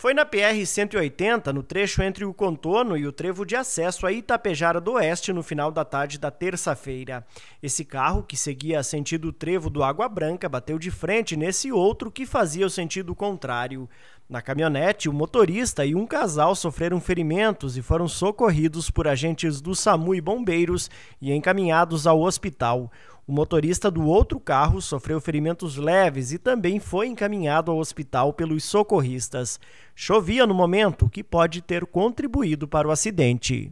Foi na PR-180, no trecho entre o contorno e o trevo de acesso a Itapejara do Oeste, no final da tarde da terça-feira. Esse carro, que seguia sentido trevo do Água Branca, bateu de frente nesse outro que fazia o sentido contrário. Na caminhonete, o motorista e um casal sofreram ferimentos e foram socorridos por agentes do SAMU e bombeiros e encaminhados ao hospital. O motorista do outro carro sofreu ferimentos leves e também foi encaminhado ao hospital pelos socorristas. Chovia no momento, o que pode ter contribuído para o acidente.